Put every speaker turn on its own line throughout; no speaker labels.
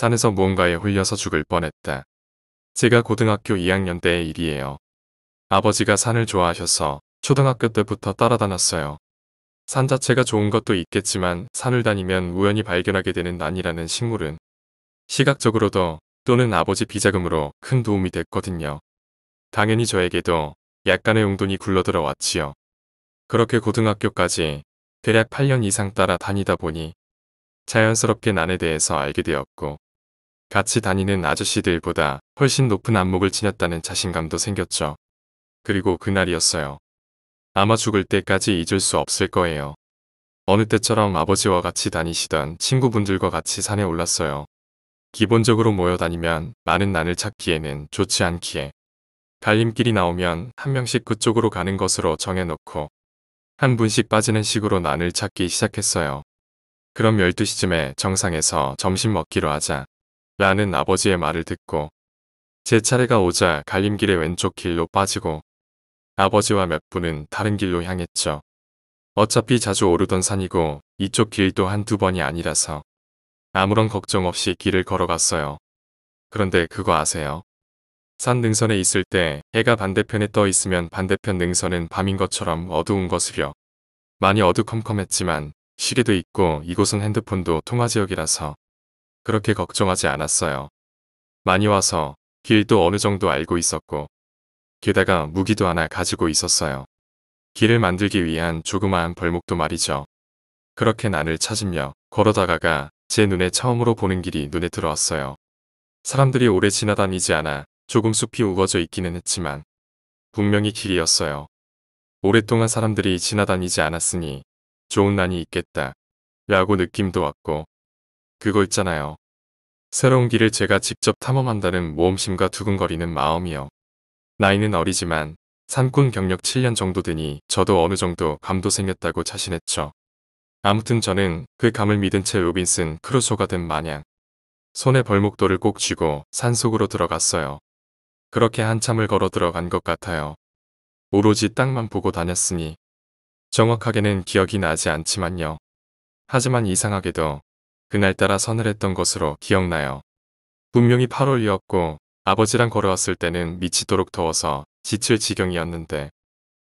산에서 무언가에 홀려서 죽을 뻔했다. 제가 고등학교 2학년 때의 일이에요. 아버지가 산을 좋아하셔서 초등학교 때부터 따라다녔어요. 산 자체가 좋은 것도 있겠지만 산을 다니면 우연히 발견하게 되는 난이라는 식물은 시각적으로도 또는 아버지 비자금으로 큰 도움이 됐거든요. 당연히 저에게도 약간의 용돈이 굴러들어왔지요. 그렇게 고등학교까지 대략 8년 이상 따라 다니다 보니 자연스럽게 난에 대해서 알게 되었고 같이 다니는 아저씨들보다 훨씬 높은 안목을 지녔다는 자신감도 생겼죠. 그리고 그날이었어요. 아마 죽을 때까지 잊을 수 없을 거예요. 어느 때처럼 아버지와 같이 다니시던 친구분들과 같이 산에 올랐어요. 기본적으로 모여 다니면 많은 난을 찾기에는 좋지 않기에 갈림길이 나오면 한 명씩 그쪽으로 가는 것으로 정해놓고 한 분씩 빠지는 식으로 난을 찾기 시작했어요. 그럼 12시쯤에 정상에서 점심 먹기로 하자. 라는 아버지의 말을 듣고 제 차례가 오자 갈림길의 왼쪽 길로 빠지고 아버지와 몇 분은 다른 길로 향했죠. 어차피 자주 오르던 산이고 이쪽 길도 한두 번이 아니라서 아무런 걱정 없이 길을 걸어갔어요. 그런데 그거 아세요? 산 능선에 있을 때 해가 반대편에 떠 있으면 반대편 능선은 밤인 것처럼 어두운 것으려. 많이 어두컴컴했지만 시계도 있고 이곳은 핸드폰도 통화지역이라서 그렇게 걱정하지 않았어요. 많이 와서 길도 어느 정도 알고 있었고 게다가 무기도 하나 가지고 있었어요. 길을 만들기 위한 조그마한 벌목도 말이죠. 그렇게 난을 찾으며 걸어다가가 제 눈에 처음으로 보는 길이 눈에 들어왔어요. 사람들이 오래 지나다니지 않아 조금 숲이 우거져 있기는 했지만 분명히 길이었어요. 오랫동안 사람들이 지나다니지 않았으니 좋은 난이 있겠다 라고 느낌도 왔고 그거 있잖아요. 새로운 길을 제가 직접 탐험한다는 모험심과 두근거리는 마음이요. 나이는 어리지만 산꾼 경력 7년 정도 되니 저도 어느 정도 감도 생겼다고 자신했죠. 아무튼 저는 그 감을 믿은 채 로빈슨 크루소가 된 마냥 손에 벌목도를 꼭 쥐고 산속으로 들어갔어요. 그렇게 한참을 걸어 들어간 것 같아요. 오로지 땅만 보고 다녔으니 정확하게는 기억이 나지 않지만요. 하지만 이상하게도 그날따라 서늘했던 것으로 기억나요. 분명히 8월이었고 아버지랑 걸어왔을 때는 미치도록 더워서 지칠 지경이었는데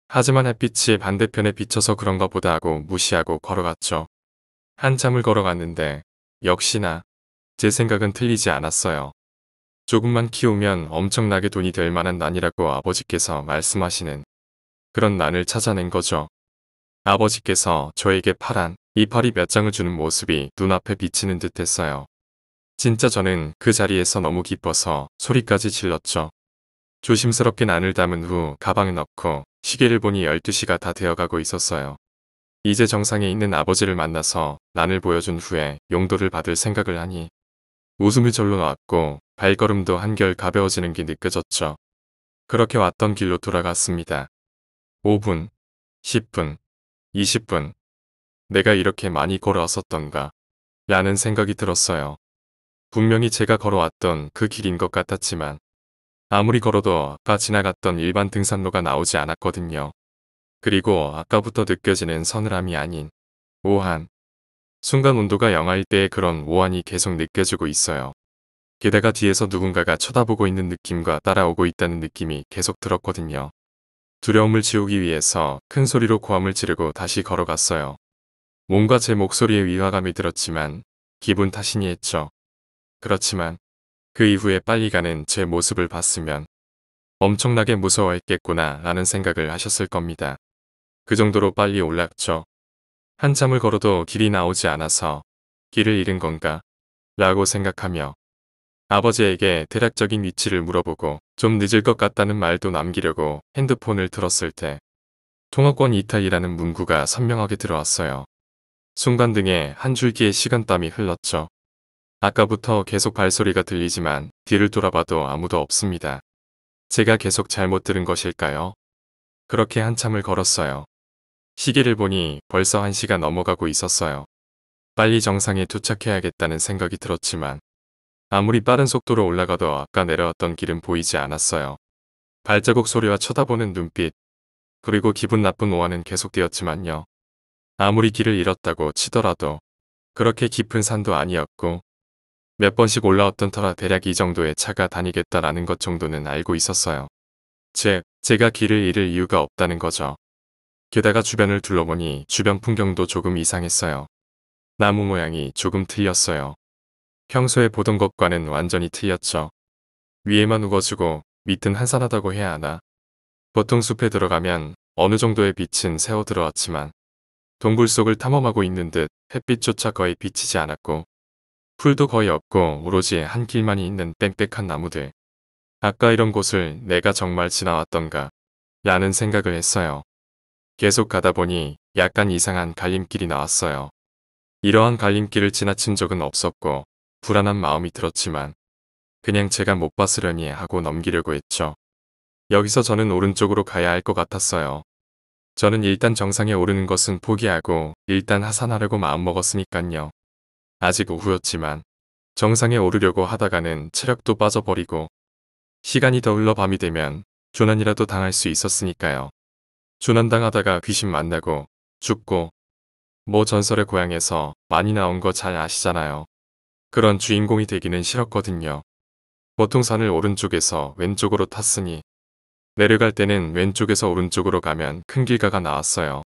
하지만 햇빛이 반대편에 비쳐서 그런가 보다 하고 무시하고 걸어갔죠. 한참을 걸어갔는데 역시나 제 생각은 틀리지 않았어요. 조금만 키우면 엄청나게 돈이 될 만한 난이라고 아버지께서 말씀하시는 그런 난을 찾아낸 거죠. 아버지께서 저에게 파란 이 팔이 몇 장을 주는 모습이 눈앞에 비치는 듯 했어요. 진짜 저는 그 자리에서 너무 기뻐서 소리까지 질렀죠. 조심스럽게 난을 담은 후 가방에 넣고 시계를 보니 12시가 다 되어가고 있었어요. 이제 정상에 있는 아버지를 만나서 난을 보여준 후에 용도를 받을 생각을 하니 웃음이 절로 나왔고 발걸음도 한결 가벼워지는 게 느껴졌죠. 그렇게 왔던 길로 돌아갔습니다. 5분, 10분, 20분, 내가 이렇게 많이 걸어왔었던가 라는 생각이 들었어요. 분명히 제가 걸어왔던 그 길인 것 같았지만 아무리 걸어도 아까 지나갔던 일반 등산로가 나오지 않았거든요. 그리고 아까부터 느껴지는 서늘함이 아닌 오한. 순간 온도가 영하일 때의 그런 오한이 계속 느껴지고 있어요. 게다가 뒤에서 누군가가 쳐다보고 있는 느낌과 따라오고 있다는 느낌이 계속 들었거든요. 두려움을 지우기 위해서 큰 소리로 고함을 지르고 다시 걸어갔어요. 뭔가 제 목소리에 위화감이 들었지만 기분 탓이니 했죠. 그렇지만 그 이후에 빨리 가는 제 모습을 봤으면 엄청나게 무서워했겠구나 라는 생각을 하셨을 겁니다. 그 정도로 빨리 올랐죠. 한참을 걸어도 길이 나오지 않아서 길을 잃은 건가? 라고 생각하며 아버지에게 대략적인 위치를 물어보고 좀 늦을 것 같다는 말도 남기려고 핸드폰을 들었을 때 통화권 이탈이라는 문구가 선명하게 들어왔어요. 순간 등에 한 줄기의 시간땀이 흘렀죠. 아까부터 계속 발소리가 들리지만 뒤를 돌아봐도 아무도 없습니다. 제가 계속 잘못 들은 것일까요? 그렇게 한참을 걸었어요. 시계를 보니 벌써 한시가 넘어가고 있었어요. 빨리 정상에 도착해야겠다는 생각이 들었지만 아무리 빠른 속도로 올라가도 아까 내려왔던 길은 보이지 않았어요. 발자국 소리와 쳐다보는 눈빛 그리고 기분 나쁜 오화는 계속되었지만요. 아무리 길을 잃었다고 치더라도 그렇게 깊은 산도 아니었고 몇 번씩 올라왔던 터라 대략 이 정도의 차가 다니겠다라는 것 정도는 알고 있었어요. 즉, 제가 길을 잃을 이유가 없다는 거죠. 게다가 주변을 둘러보니 주변 풍경도 조금 이상했어요. 나무 모양이 조금 틀렸어요. 평소에 보던 것과는 완전히 틀렸죠. 위에만 우거지고 밑은 한산하다고 해야 하나. 보통 숲에 들어가면 어느 정도의 빛은 새어 들어왔지만 동굴 속을 탐험하고 있는 듯 햇빛조차 거의 비치지 않았고 풀도 거의 없고 오로지 한 길만이 있는 빽빽한 나무들. 아까 이런 곳을 내가 정말 지나왔던가 라는 생각을 했어요. 계속 가다 보니 약간 이상한 갈림길이 나왔어요. 이러한 갈림길을 지나친 적은 없었고 불안한 마음이 들었지만 그냥 제가 못 봤으려니 하고 넘기려고 했죠. 여기서 저는 오른쪽으로 가야 할 것 같았어요. 저는 일단 정상에 오르는 것은 포기하고 일단 하산하려고 마음먹었으니깐요. 아직 오후였지만 정상에 오르려고 하다가는 체력도 빠져버리고 시간이 더 흘러 밤이 되면 조난이라도 당할 수 있었으니까요. 조난당하다가 귀신 만나고 죽고 뭐 전설의 고향에서 많이 나온 거 잘 아시잖아요. 그런 주인공이 되기는 싫었거든요. 보통 산을 오른쪽에서 왼쪽으로 탔으니 내려갈 때는 왼쪽에서 오른쪽으로 가면 큰 길가가 나왔어요.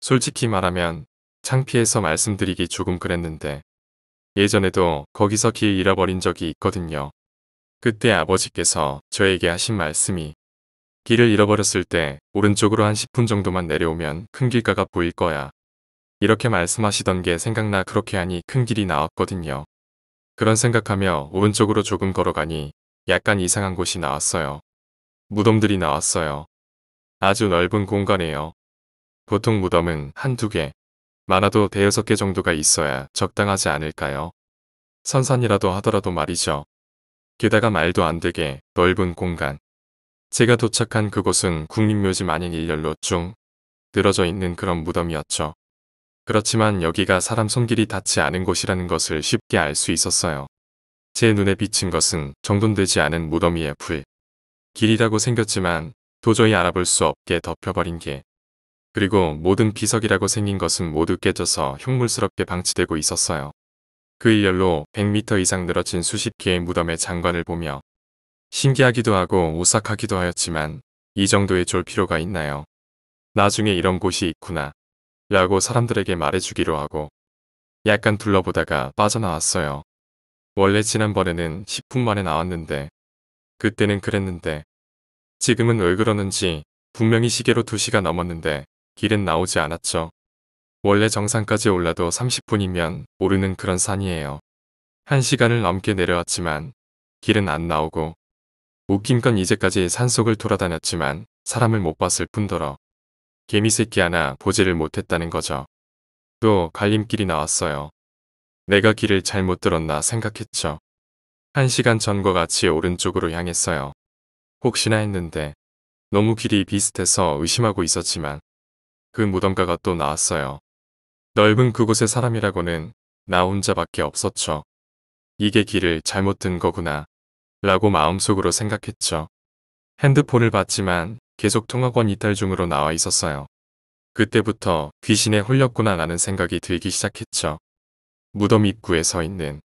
솔직히 말하면 창피해서 말씀드리기 조금 그랬는데 예전에도 거기서 길 잃어버린 적이 있거든요. 그때 아버지께서 저에게 하신 말씀이 길을 잃어버렸을 때 오른쪽으로 한 10분 정도만 내려오면 큰 길가가 보일 거야. 이렇게 말씀하시던 게 생각나 그렇게 하니 큰 길이 나왔거든요. 그런 생각하며 오른쪽으로 조금 걸어가니 약간 이상한 곳이 나왔어요. 무덤들이 나왔어요. 아주 넓은 공간이에요. 보통 무덤은 한두 개, 많아도 대여섯 개 정도가 있어야 적당하지 않을까요? 선산이라도 하더라도 말이죠. 게다가 말도 안 되게 넓은 공간. 제가 도착한 그곳은 국립묘지 만인 일렬로 쭉 늘어져 있는 그런 무덤이었죠. 그렇지만 여기가 사람 손길이 닿지 않은 곳이라는 것을 쉽게 알 수 있었어요. 제 눈에 비친 것은 정돈되지 않은 무덤 위의 불. 길이라고 생겼지만 도저히 알아볼 수 없게 덮여버린 게 그리고 모든 비석이라고 생긴 것은 모두 깨져서 흉물스럽게 방치되고 있었어요. 그 일렬로 100m 이상 늘어진 수십 개의 무덤의 장관을 보며 신기하기도 하고 오싹하기도 하였지만 이 정도의 졸 필요가 있나요? 나중에 이런 곳이 있구나 라고 사람들에게 말해주기로 하고 약간 둘러보다가 빠져나왔어요. 원래 지난번에는 10분 만에 나왔는데 그때는 그랬는데 지금은 왜 그러는지 분명히 시계로 2시가 넘었는데 길은 나오지 않았죠. 원래 정상까지 올라도 30분이면 오르는 그런 산이에요. 1시간을 넘게 내려왔지만 길은 안 나오고 웃긴 건 이제까지 산속을 돌아다녔지만 사람을 못 봤을 뿐더러 개미새끼 하나 보지를 못했다는 거죠. 또 갈림길이 나왔어요. 내가 길을 잘못 들었나 생각했죠. 한 시간 전과 같이 오른쪽으로 향했어요. 혹시나 했는데 너무 길이 비슷해서 의심하고 있었지만 그 무덤가가 또 나왔어요. 넓은 그곳의 사람이라고는 나 혼자밖에 없었죠. 이게 길을 잘못 든 거구나 라고 마음속으로 생각했죠. 핸드폰을 봤지만 계속 통학원 이탈 중으로 나와 있었어요. 그때부터 귀신에 홀렸구나 라는 생각이 들기 시작했죠. 무덤 입구에 서 있는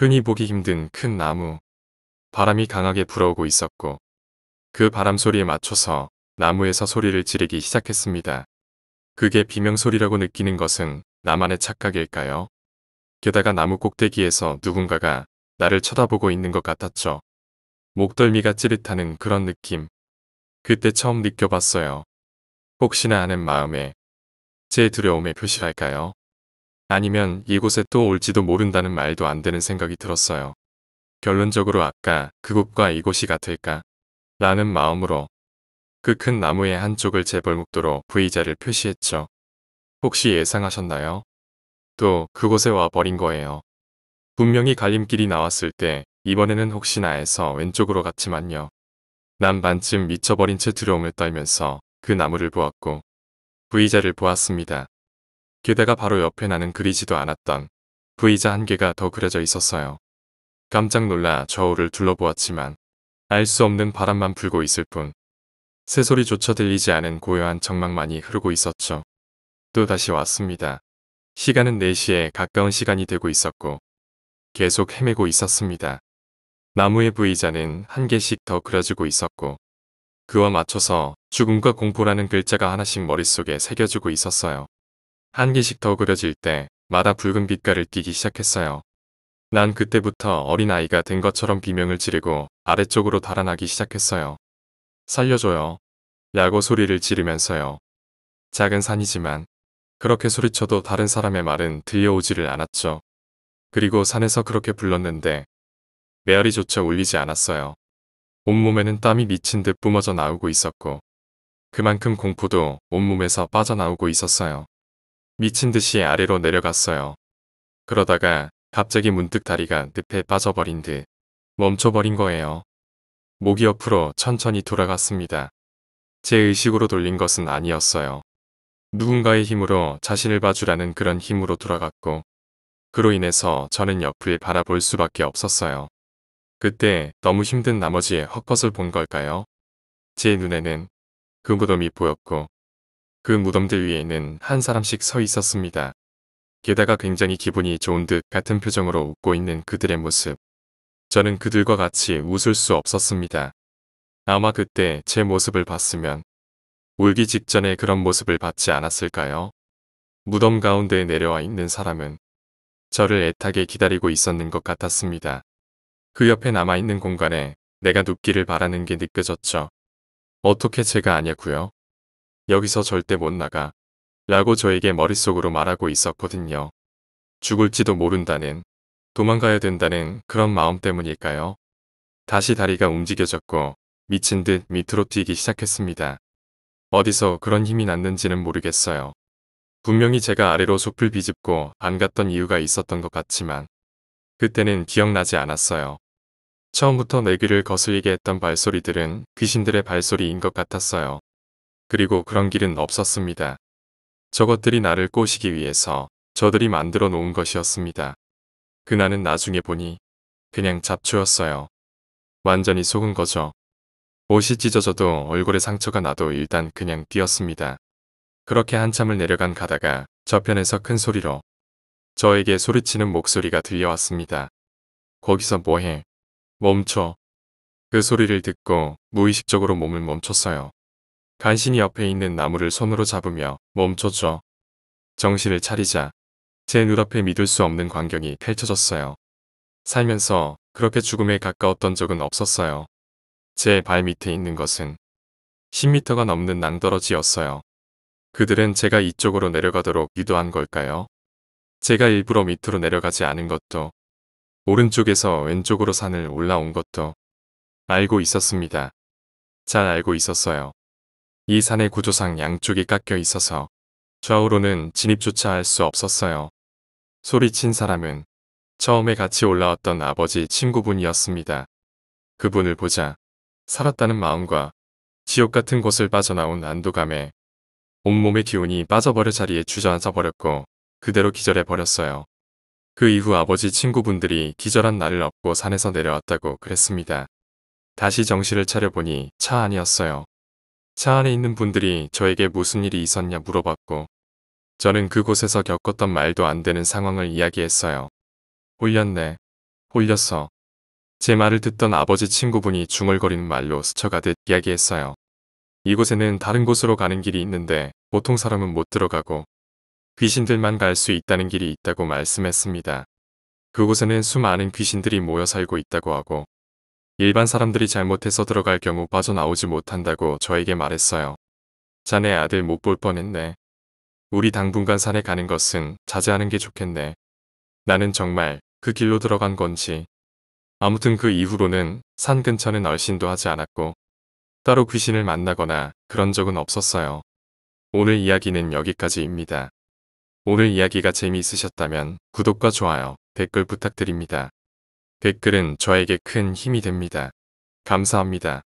흔히 보기 힘든 큰 나무. 바람이 강하게 불어오고 있었고 그 바람 소리에 맞춰서 나무에서 소리를 지르기 시작했습니다. 그게 비명소리라고 느끼는 것은 나만의 착각일까요? 게다가 나무 꼭대기에서 누군가가 나를 쳐다보고 있는 것 같았죠. 목덜미가 찌릿하는 그런 느낌. 그때 처음 느껴봤어요. 혹시나 하는 마음에 제 두려움의 표시랄까요? 아니면 이곳에 또 올지도 모른다는 말도 안 되는 생각이 들었어요. 결론적으로 아까 그곳과 이곳이 같을까? 라는 마음으로 그 큰 나무의 한쪽을 재벌 목도로 V자를 표시했죠. 혹시 예상하셨나요? 또 그곳에 와 버린 거예요. 분명히 갈림길이 나왔을 때 이번에는 혹시나 해서 왼쪽으로 갔지만요. 난 반쯤 미쳐버린 채 두려움을 떨면서 그 나무를 보았고 V자를 보았습니다. 게다가 바로 옆에 나는 그리지도 않았던 V자 한 개가 더 그려져 있었어요. 깜짝 놀라 저울을 둘러보았지만 알 수 없는 바람만 불고 있을 뿐 새소리조차 들리지 않은 고요한 정막만이 흐르고 있었죠. 또 다시 왔습니다. 시간은 4시에 가까운 시간이 되고 있었고 계속 헤매고 있었습니다. 나무의 V자는 한 개씩 더 그려지고 있었고 그와 맞춰서 죽음과 공포라는 글자가 하나씩 머릿속에 새겨지고 있었어요. 한 개씩 더 그려질 때마다 붉은 빛깔을 띠기 시작했어요. 난 그때부터 어린아이가 된 것처럼 비명을 지르고 아래쪽으로 달아나기 시작했어요. 살려줘요. 야고 소리를 지르면서요. 작은 산이지만 그렇게 소리쳐도 다른 사람의 말은 들려오지를 않았죠. 그리고 산에서 그렇게 불렀는데 메아리조차 울리지 않았어요. 온몸에는 땀이 미친 듯 뿜어져 나오고 있었고 그만큼 공포도 온몸에서 빠져나오고 있었어요. 미친 듯이 아래로 내려갔어요. 그러다가 갑자기 문득 다리가 늪에 빠져버린 듯 멈춰버린 거예요. 목이 옆으로 천천히 돌아갔습니다. 제 의식으로 돌린 것은 아니었어요. 누군가의 힘으로 자신을 봐주라는 그런 힘으로 돌아갔고 그로 인해서 저는 옆을 바라볼 수밖에 없었어요. 그때 너무 힘든 나머지 헛것을 본 걸까요? 제 눈에는 그 무덤이 보였고 그 무덤들 위에는 한 사람씩 서 있었습니다. 게다가 굉장히 기분이 좋은 듯 같은 표정으로 웃고 있는 그들의 모습. 저는 그들과 같이 웃을 수 없었습니다. 아마 그때 제 모습을 봤으면 울기 직전에 그런 모습을 받지 않았을까요? 무덤 가운데 내려와 있는 사람은 저를 애타게 기다리고 있었는 것 같았습니다. 그 옆에 남아있는 공간에 내가 눕기를 바라는 게 느껴졌죠. 어떻게 제가 아냐고요? 여기서 절대 못 나가. 라고 저에게 머릿속으로 말하고 있었거든요. 죽을지도 모른다는, 도망가야 된다는 그런 마음 때문일까요? 다시 다리가 움직여졌고 미친 듯 밑으로 뛰기 시작했습니다. 어디서 그런 힘이 났는지는 모르겠어요. 분명히 제가 아래로 숲을 비집고 안 갔던 이유가 있었던 것 같지만 그때는 기억나지 않았어요. 처음부터 내 귀를 거슬리게 했던 발소리들은 귀신들의 발소리인 것 같았어요. 그리고 그런 길은 없었습니다. 저것들이 나를 꼬시기 위해서 저들이 만들어 놓은 것이었습니다. 그 나는 나중에 보니 그냥 잡초였어요. 완전히 속은 거죠. 옷이 찢어져도 얼굴에 상처가 나도 일단 그냥 뛰었습니다. 그렇게 한참을 내려간 가다가 저편에서 큰 소리로 저에게 소리치는 목소리가 들려왔습니다. 거기서 뭐해? 멈춰. 그 소리를 듣고 무의식적으로 몸을 멈췄어요. 간신히 옆에 있는 나무를 손으로 잡으며 멈춰줘. 정신을 차리자. 제 눈앞에 믿을 수 없는 광경이 펼쳐졌어요. 살면서 그렇게 죽음에 가까웠던 적은 없었어요. 제 발 밑에 있는 것은 1 0미터가 넘는 낭떠러지였어요. 그들은 제가 이쪽으로 내려가도록 유도한 걸까요? 제가 일부러 밑으로 내려가지 않은 것도 오른쪽에서 왼쪽으로 산을 올라온 것도 알고 있었습니다. 잘 알고 있었어요. 이 산의 구조상 양쪽이 깎여 있어서 좌우로는 진입조차 할 수 없었어요. 소리친 사람은 처음에 같이 올라왔던 아버지 친구분이었습니다. 그분을 보자 살았다는 마음과 지옥 같은 곳을 빠져나온 안도감에 온몸의 기운이 빠져버려 자리에 주저앉아 버렸고 그대로 기절해 버렸어요. 그 이후 아버지 친구분들이 기절한 날을 업고 산에서 내려왔다고 그랬습니다. 다시 정신을 차려보니 차아니었어요 차 안에 있는 분들이 저에게 무슨 일이 있었냐 물어봤고 저는 그곳에서 겪었던 말도 안 되는 상황을 이야기했어요. 홀렸네. 홀렸어. 제 말을 듣던 아버지 친구분이 중얼거리는 말로 스쳐가듯 이야기했어요. 이곳에는 다른 곳으로 가는 길이 있는데 보통 사람은 못 들어가고 귀신들만 갈 수 있다는 길이 있다고 말씀했습니다. 그곳에는 수많은 귀신들이 모여 살고 있다고 하고 일반 사람들이 잘못해서 들어갈 경우 빠져나오지 못한다고 저에게 말했어요. 자네 아들 못 볼 뻔했네. 우리 당분간 산에 가는 것은 자제하는 게 좋겠네. 나는 정말 그 길로 들어간 건지. 아무튼 그 이후로는 산 근처는 얼씬도 하지 않았고 따로 귀신을 만나거나 그런 적은 없었어요. 오늘 이야기는 여기까지입니다. 오늘 이야기가 재미있으셨다면 구독과 좋아요, 댓글 부탁드립니다. 댓글은 저에게 큰 힘이 됩니다. 감사합니다.